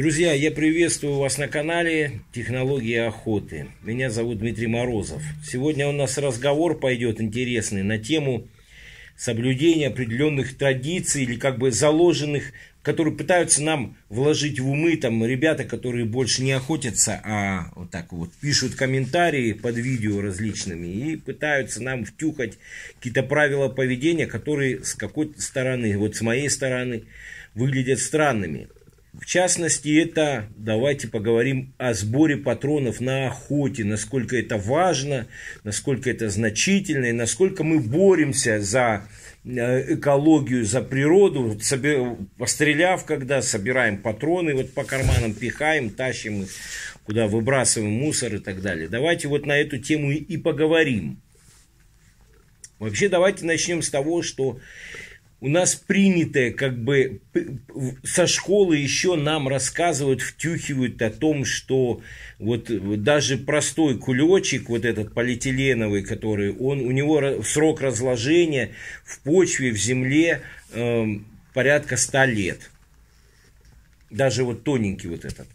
Друзья, я приветствую вас на канале «Технологии охоты». Меня зовут Дмитрий Морозов. Сегодня у нас разговор пойдет интересный на тему соблюдения определенных традиций или как бы заложенных, которые пытаются нам вложить в умы там ребята, которые больше не охотятся, а вот так вот пишут комментарии под видео различными и пытаются нам втюхать какие-то правила поведения, которые с какой-то стороны, вот с моей стороны, выглядят странными. В частности, это давайте поговорим о сборе патронов на охоте, насколько это важно, насколько это значительно, и насколько мы боремся за э, экологию, за природу, постреляв, когда собираем патроны, вот по карманам пихаем, тащим их, куда выбрасываем мусор и так далее. Давайте вот на эту тему и поговорим. Вообще, давайте начнем с того, что у нас принятое, как бы со школы еще нам рассказывают, втюхивают о том, что вот даже простой кулечек, вот этот полиэтиленовый, который, он, у него срок разложения в почве, в земле э, порядка 100 лет. Даже вот тоненький вот этот.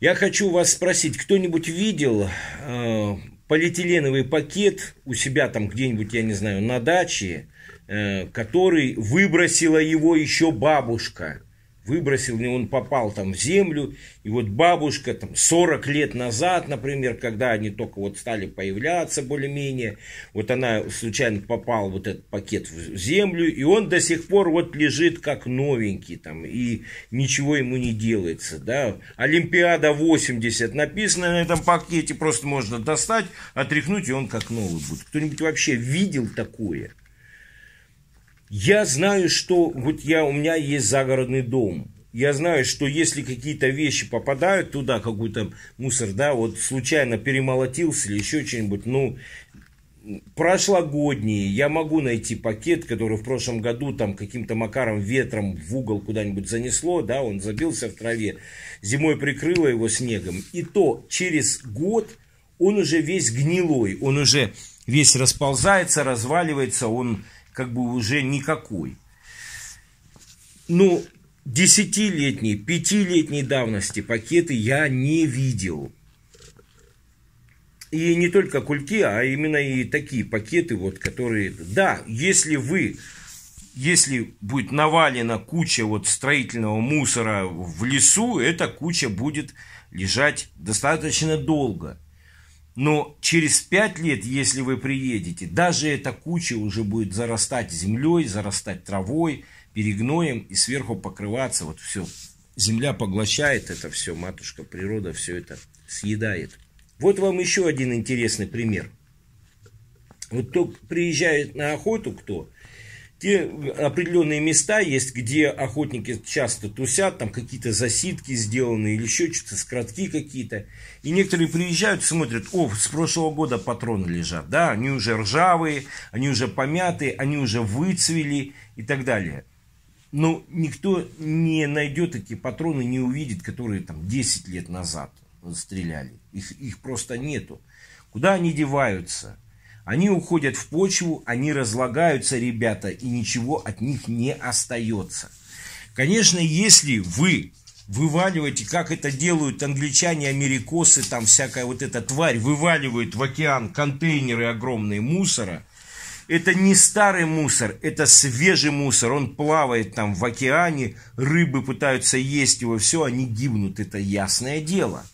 Я хочу вас спросить, кто-нибудь видел э, полиэтиленовый пакет у себя там где-нибудь, я не знаю, на даче, Э, который выбросила его еще бабушка. Выбросил, не он попал там в землю, и вот бабушка там 40 лет назад, например, когда они только вот стали появляться более-менее, вот она случайно попал вот этот пакет в землю, и он до сих пор вот лежит как новенький там, и ничего ему не делается, да. Олимпиада 80 написано на этом пакете, просто можно достать, отряхнуть, и он как новый будет. Кто-нибудь вообще видел такое? Я знаю, что вот я, у меня есть загородный дом. Я знаю, что если какие-то вещи попадают туда, какой-то мусор, да, вот случайно перемолотился или еще что-нибудь, ну, прошлогодние, я могу найти пакет, который в прошлом году там каким-то макаром ветром в угол куда-нибудь занесло, да, он забился в траве, зимой прикрыло его снегом, и то через год он уже весь гнилой, он уже весь расползается, разваливается, он как бы уже никакой. Ну, десятилетней, пятилетней давности пакеты я не видел. И не только кульки, а именно и такие пакеты, вот, которые... Да, если вы, если будет навалена куча вот строительного мусора в лесу, эта куча будет лежать достаточно долго. Но через пять лет, если вы приедете, даже эта куча уже будет зарастать землей, зарастать травой, перегноем и сверху покрываться. Вот все. Земля поглощает это все, матушка природа все это съедает. Вот вам еще один интересный пример. Вот кто приезжает на охоту, кто – те определенные места есть, где охотники часто тусят, там какие-то засидки сделаны или еще что-то, скротки какие-то. И некоторые приезжают, смотрят, о, с прошлого года патроны лежат, да, они уже ржавые, они уже помятые, они уже выцвели и так далее. Но никто не найдет такие патроны, не увидит, которые там 10 лет назад стреляли. Их, их просто нету. Куда они деваются? Они уходят в почву, они разлагаются, ребята, и ничего от них не остается. Конечно, если вы вываливаете, как это делают англичане, америкосы, там всякая вот эта тварь, вываливает в океан контейнеры огромные мусора. Это не старый мусор, это свежий мусор, он плавает там в океане, рыбы пытаются есть его, все, они гибнут, это ясное дело.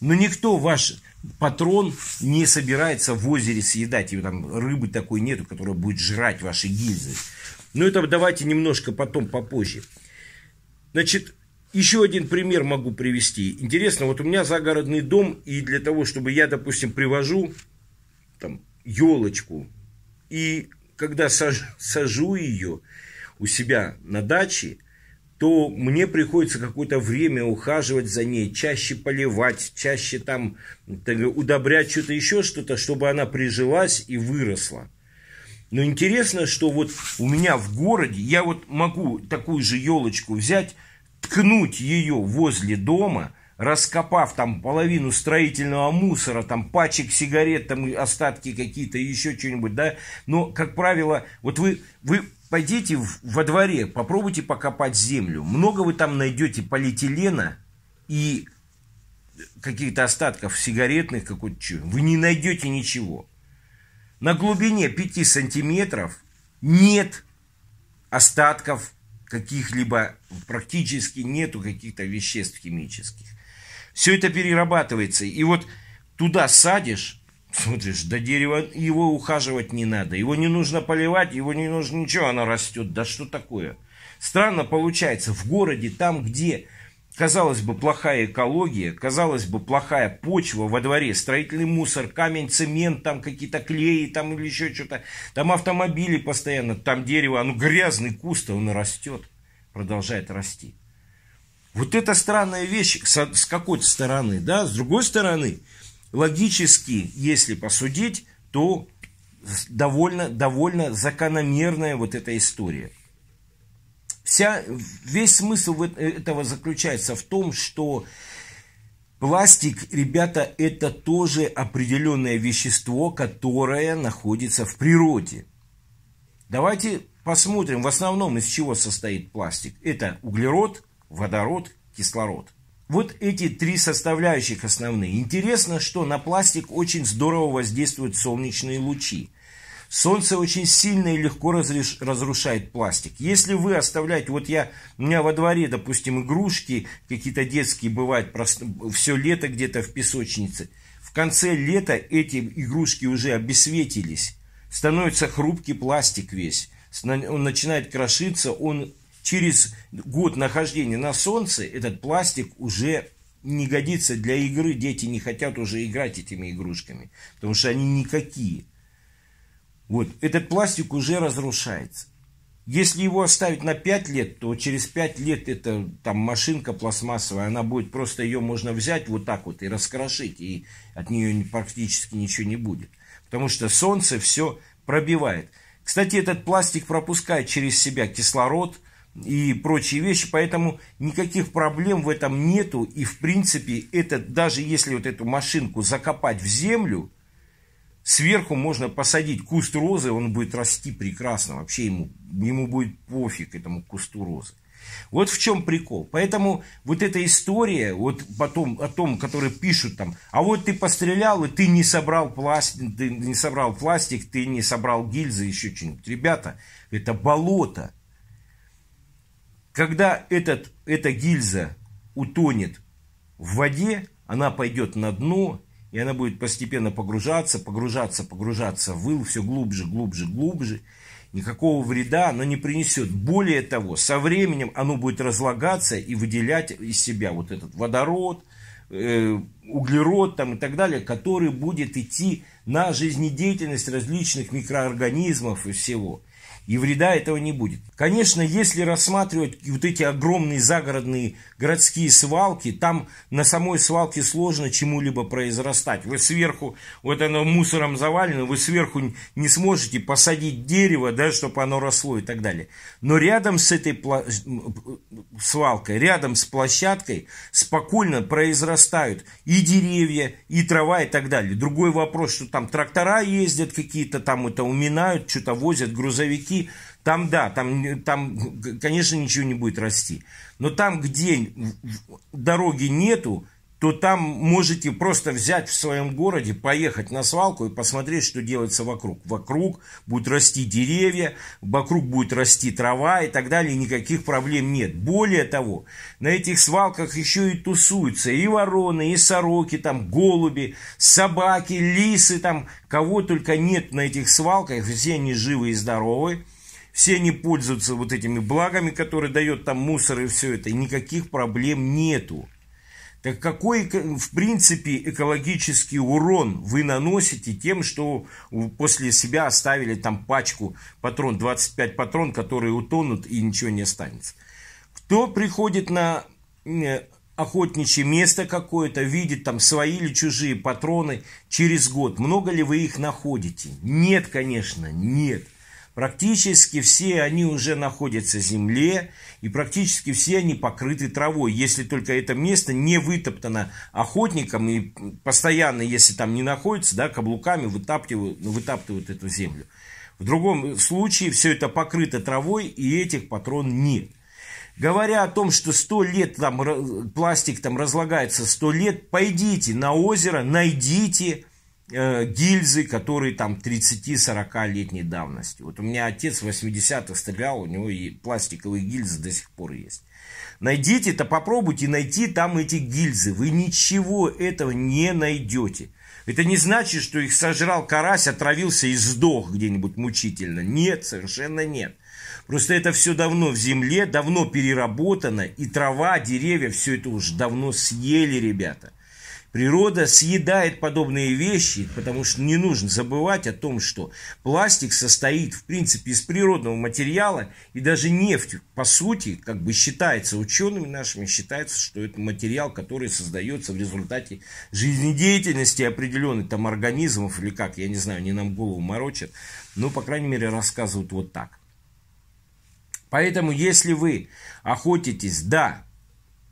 Но никто ваш патрон не собирается в озере съедать. Его там рыбы такой нету, которая будет жрать ваши гильзы. Но ну, это давайте немножко потом попозже. Значит, еще один пример могу привести. Интересно, вот у меня загородный дом, и для того, чтобы я, допустим, привожу там елочку, и когда сажу, сажу ее у себя на даче – то мне приходится какое-то время ухаживать за ней, чаще поливать, чаще там так, удобрять что-то еще что-то, чтобы она прижилась и выросла. Но интересно, что вот у меня в городе, я вот могу такую же елочку взять, ткнуть ее возле дома, раскопав там половину строительного мусора, там пачек сигарет, там остатки какие-то, еще что-нибудь, да. Но, как правило, вот вы, вы Пойдите во дворе, попробуйте покопать землю. Много вы там найдете полиэтилена и каких-то остатков сигаретных, какой-то чего. Вы не найдете ничего. На глубине 5 сантиметров нет остатков каких-либо, практически нету каких-то веществ химических. Все это перерабатывается. И вот туда садишь, Смотришь, до дерева его ухаживать не надо, его не нужно поливать, его не нужно ничего, оно растет. Да что такое? Странно получается, в городе, там, где, казалось бы, плохая экология, казалось бы, плохая почва во дворе, строительный мусор, камень, цемент, там какие-то клеи, там или еще что-то, там автомобили постоянно, там дерево, оно грязный куст, он растет, продолжает расти. Вот это странная вещь с какой-то стороны, да, с другой стороны – логически, если посудить, то довольно, довольно закономерная вот эта история. Вся, весь смысл этого заключается в том, что пластик, ребята, это тоже определенное вещество, которое находится в природе. Давайте посмотрим, в основном из чего состоит пластик. Это углерод, водород, кислород – вот эти три составляющих основные. Интересно, что на пластик очень здорово воздействуют солнечные лучи. Солнце очень сильно и легко разрушает пластик. Если вы оставляете, вот я, у меня во дворе, допустим, игрушки какие-то детские бывают, просто, все лето где-то в песочнице. В конце лета эти игрушки уже обесветились, становится хрупкий пластик весь, он начинает крошиться, он через год нахождения на солнце этот пластик уже не годится для игры. Дети не хотят уже играть этими игрушками, потому что они никакие. Вот, этот пластик уже разрушается. Если его оставить на 5 лет, то через 5 лет эта там машинка пластмассовая, она будет просто ее можно взять вот так вот и раскрошить, и от нее практически ничего не будет. Потому что солнце все пробивает. Кстати, этот пластик пропускает через себя кислород – и прочие вещи, поэтому никаких проблем в этом нету, и в принципе это, даже если вот эту машинку закопать в землю, сверху можно посадить куст розы, он будет расти прекрасно, вообще ему, ему будет пофиг этому кусту розы. Вот в чем прикол. Поэтому вот эта история, вот потом о том, которые пишут там, а вот ты пострелял, и ты не собрал пластик, ты не собрал пластик, ты не собрал гильзы, еще что-нибудь. Ребята, это болото. Когда этот, эта гильза утонет в воде, она пойдет на дно, и она будет постепенно погружаться, погружаться, погружаться, выл все глубже, глубже, глубже. Никакого вреда оно не принесет. Более того, со временем оно будет разлагаться и выделять из себя вот этот водород, э, углерод там и так далее, который будет идти на жизнедеятельность различных микроорганизмов и всего и вреда этого не будет. Конечно, если рассматривать вот эти огромные загородные городские свалки, там на самой свалке сложно чему-либо произрастать. Вы сверху, вот оно мусором завалено, вы сверху не сможете посадить дерево, да, чтобы оно росло и так далее. Но рядом с этой пла... Э, свалкой, рядом с площадкой спокойно произрастают и деревья, и трава и так далее. Другой вопрос, что там трактора ездят какие-то, там это уминают, что-то возят, грузовики там да, там, там, конечно, ничего не будет расти. Но там, где дороги нету, то там можете просто взять в своем городе, поехать на свалку и посмотреть, что делается вокруг. Вокруг будут расти деревья, вокруг будет расти трава и так далее, никаких проблем нет. Более того, на этих свалках еще и тусуются и вороны, и сороки, там голуби, собаки, лисы, там кого только нет на этих свалках, все они живы и здоровы все они пользуются вот этими благами, которые дает там мусор и все это, и никаких проблем нету. Так какой, в принципе, экологический урон вы наносите тем, что после себя оставили там пачку патрон, 25 патрон, которые утонут и ничего не останется? Кто приходит на э, охотничье место какое-то, видит там свои или чужие патроны через год, много ли вы их находите? Нет, конечно, нет. Практически все они уже находятся в земле, и практически все они покрыты травой, если только это место не вытоптано охотником, и постоянно, если там не находится, да, каблуками вытаптивают вытаптывают эту землю. В другом случае все это покрыто травой, и этих патрон нет. Говоря о том, что 100 лет там э, пластик там разлагается, 100 лет, пойдите на озеро, найдите Э, гильзы, которые там 30-40 летней давности. Вот у меня отец в 80-х стрелял, у него и пластиковые гильзы до сих пор есть. Найдите это, попробуйте найти там эти гильзы. Вы ничего этого не найдете. Это не значит, что их сожрал карась, отравился и сдох где-нибудь мучительно. Нет, совершенно нет. Просто это все давно в земле, давно переработано, и трава, деревья, все это уже давно съели, ребята. Природа съедает подобные вещи, потому что не нужно забывать о том, что пластик состоит, в принципе, из природного материала, и даже нефть, по сути, как бы считается учеными нашими, считается, что это материал, который создается в результате жизнедеятельности определенных там организмов или как, я не знаю, не нам голову морочат, но, по крайней мере, рассказывают вот так. Поэтому, если вы охотитесь, да,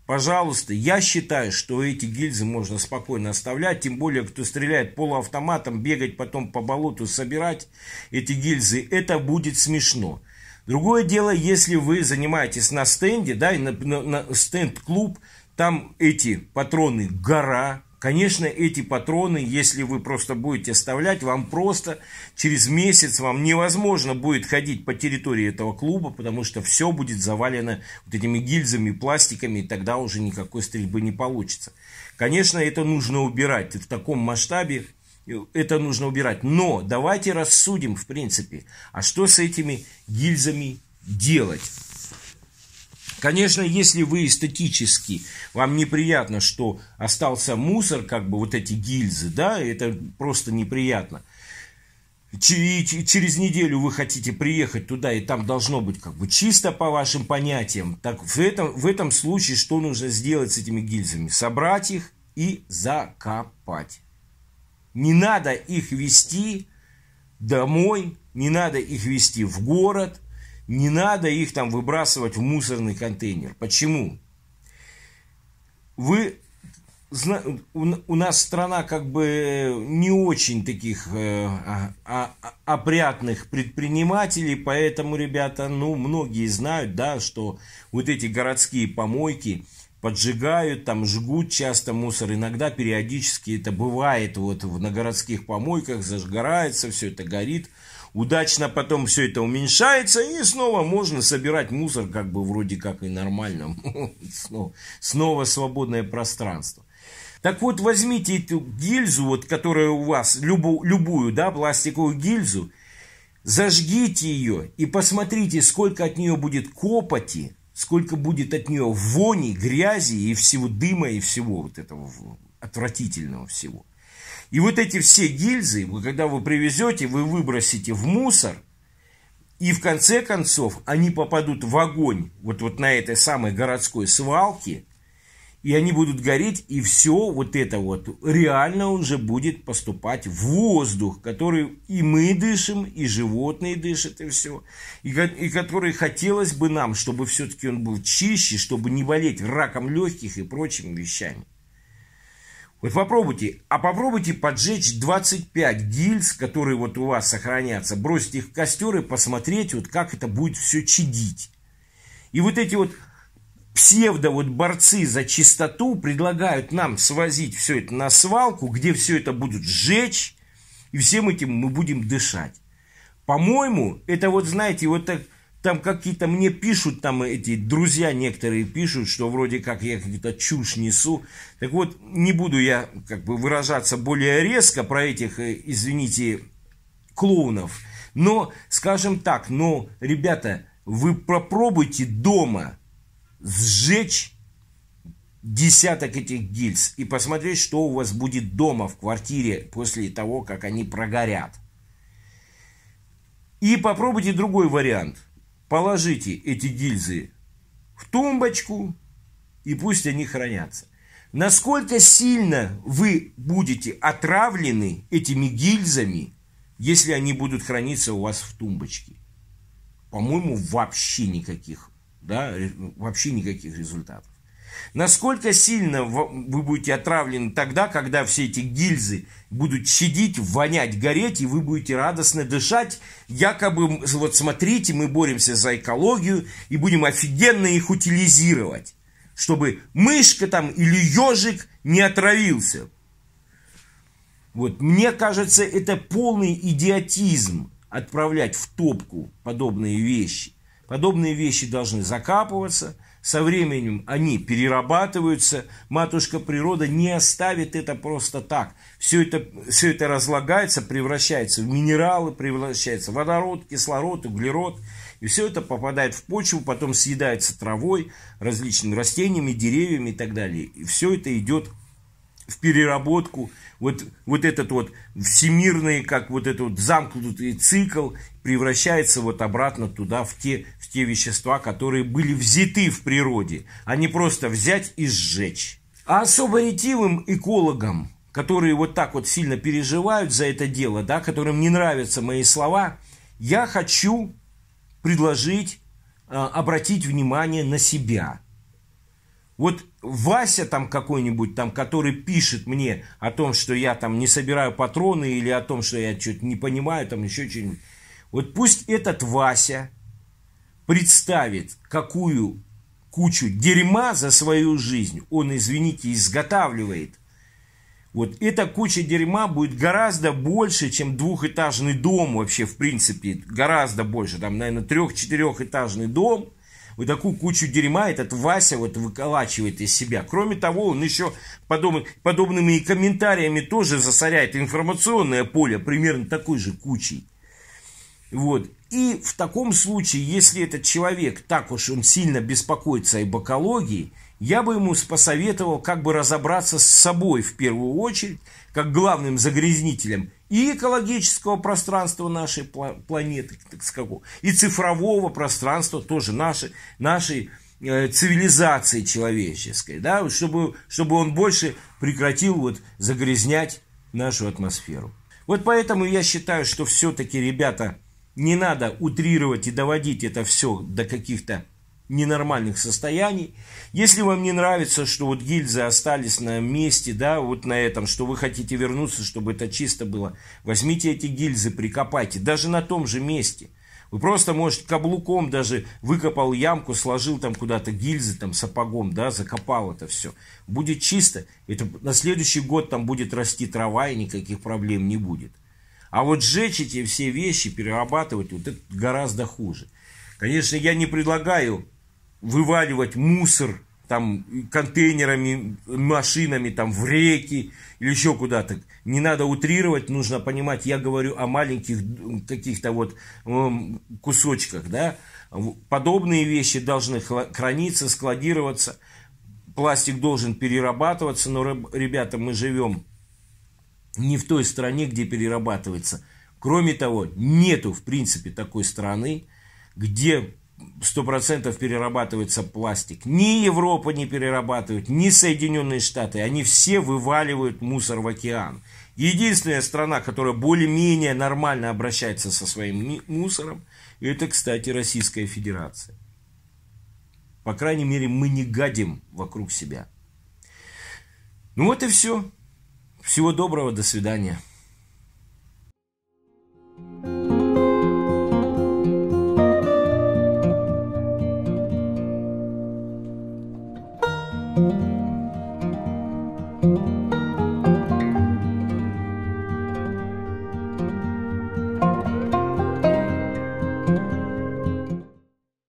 Пожалуйста, я считаю, что эти гильзы можно спокойно оставлять, тем более, кто стреляет полуавтоматом, бегать потом по болоту, собирать эти гильзы, это будет смешно. Другое дело, если вы занимаетесь на стенде, да, и на, на, на стенд-клуб, там эти патроны гора, Конечно, эти патроны, если вы просто будете оставлять, вам просто через месяц вам невозможно будет ходить по территории этого клуба, потому что все будет завалено вот этими гильзами, пластиками, и тогда уже никакой стрельбы не получится. Конечно, это нужно убирать в таком масштабе, это нужно убирать. Но давайте рассудим, в принципе, а что с этими гильзами делать? Конечно, если вы эстетически, вам неприятно, что остался мусор, как бы вот эти гильзы, да, это просто неприятно. через неделю вы хотите приехать туда, и там должно быть как бы чисто по вашим понятиям. Так в этом, в этом случае что нужно сделать с этими гильзами? Собрать их и закопать. Не надо их вести домой, не надо их вести в город – не надо их там выбрасывать в мусорный контейнер. Почему? Вы у нас страна как бы не очень таких э, а, а, а, опрятных предпринимателей, поэтому, ребята, ну, многие знают, да, что вот эти городские помойки поджигают, там жгут часто мусор, иногда периодически это бывает вот на городских помойках, зажигается, все это горит, удачно потом все это уменьшается, и снова можно собирать мусор, как бы вроде как и нормально. Снова, снова свободное пространство. Так вот, возьмите эту гильзу, вот, которая у вас, любу, любую, да, пластиковую гильзу, зажгите ее и посмотрите, сколько от нее будет копоти, сколько будет от нее вони, грязи и всего дыма, и всего вот этого отвратительного всего. И вот эти все гильзы, когда вы привезете, вы выбросите в мусор, и в конце концов они попадут в огонь вот, вот на этой самой городской свалке, и они будут гореть, и все вот это вот реально уже будет поступать в воздух, который и мы дышим, и животные дышат, и все. И, и который хотелось бы нам, чтобы все-таки он был чище, чтобы не болеть раком легких и прочими вещами. Вот попробуйте, а попробуйте поджечь 25 гильз, которые вот у вас сохранятся, бросить их в костер и посмотреть, вот как это будет все чадить. И вот эти вот псевдо вот борцы за чистоту предлагают нам свозить все это на свалку, где все это будут сжечь, и всем этим мы будем дышать. По-моему, это вот, знаете, вот так – там какие-то мне пишут, там эти друзья некоторые пишут, что вроде как я какую-то чушь несу. Так вот, не буду я как бы выражаться более резко про этих, э, извините, клоунов. Но, скажем так, но, ребята, вы попробуйте дома сжечь десяток этих гильз и посмотреть, что у вас будет дома в квартире после того, как они прогорят. И попробуйте другой вариант – положите эти гильзы в тумбочку и пусть они хранятся. Насколько сильно вы будете отравлены этими гильзами, если они будут храниться у вас в тумбочке? По-моему, вообще никаких, да, вообще никаких результатов. Насколько сильно вы будете отравлены тогда, когда все эти гильзы будут щадить, вонять, гореть, и вы будете радостно дышать, якобы, вот смотрите, мы боремся за экологию и будем офигенно их утилизировать, чтобы мышка там или ежик не отравился. Вот, мне кажется, это полный идиотизм отправлять в топку подобные вещи. Подобные вещи должны закапываться – со временем они перерабатываются, матушка природа не оставит это просто так. Все это, все это разлагается, превращается в минералы, превращается в водород, кислород, углерод. И все это попадает в почву, потом съедается травой, различными растениями, деревьями и так далее. И все это идет в переработку вот, вот этот вот всемирный, как вот этот вот замкнутый цикл превращается вот обратно туда, в те, в те вещества, которые были взяты в природе, а не просто взять и сжечь. А особо ретивым экологам, которые вот так вот сильно переживают за это дело, да, которым не нравятся мои слова, я хочу предложить э, обратить внимание на себя – вот Вася там какой-нибудь, там, который пишет мне о том, что я там не собираю патроны или о том, что я что-то не понимаю, там еще что-нибудь. Вот пусть этот Вася представит, какую кучу дерьма за свою жизнь он, извините, изготавливает. Вот эта куча дерьма будет гораздо больше, чем двухэтажный дом вообще, в принципе, гораздо больше. Там, наверное, трех-четырехэтажный дом – вот такую кучу дерьма этот Вася вот выколачивает из себя. Кроме того, он еще подоб, подобными и комментариями тоже засоряет информационное поле примерно такой же кучей. Вот. И в таком случае, если этот человек так уж он сильно беспокоится об экологии, я бы ему посоветовал как бы разобраться с собой в первую очередь, как главным загрязнителем – и экологического пространства нашей планеты, так скажу, и цифрового пространства тоже нашей, нашей э, цивилизации человеческой, да, чтобы, чтобы он больше прекратил вот загрязнять нашу атмосферу. Вот поэтому я считаю, что все-таки, ребята, не надо утрировать и доводить это все до каких-то ненормальных состояний. Если вам не нравится, что вот гильзы остались на месте, да, вот на этом, что вы хотите вернуться, чтобы это чисто было, возьмите эти гильзы, прикопайте, даже на том же месте. Вы просто, может, каблуком даже выкопал ямку, сложил там куда-то гильзы, там, сапогом, да, закопал это все. Будет чисто. Это на следующий год там будет расти трава, и никаких проблем не будет. А вот сжечь эти все вещи, перерабатывать, вот это гораздо хуже. Конечно, я не предлагаю вываливать мусор там контейнерами, машинами там в реки или еще куда-то. Не надо утрировать, нужно понимать, я говорю о маленьких каких-то вот кусочках, да. Подобные вещи должны храниться, складироваться. Пластик должен перерабатываться, но, ребята, мы живем не в той стране, где перерабатывается. Кроме того, нету, в принципе, такой страны, где 100% перерабатывается пластик. Ни Европа не перерабатывает, ни Соединенные Штаты. Они все вываливают мусор в океан. Единственная страна, которая более-менее нормально обращается со своим мусором, это, кстати, Российская Федерация. По крайней мере, мы не гадим вокруг себя. Ну вот и все. Всего доброго, до свидания.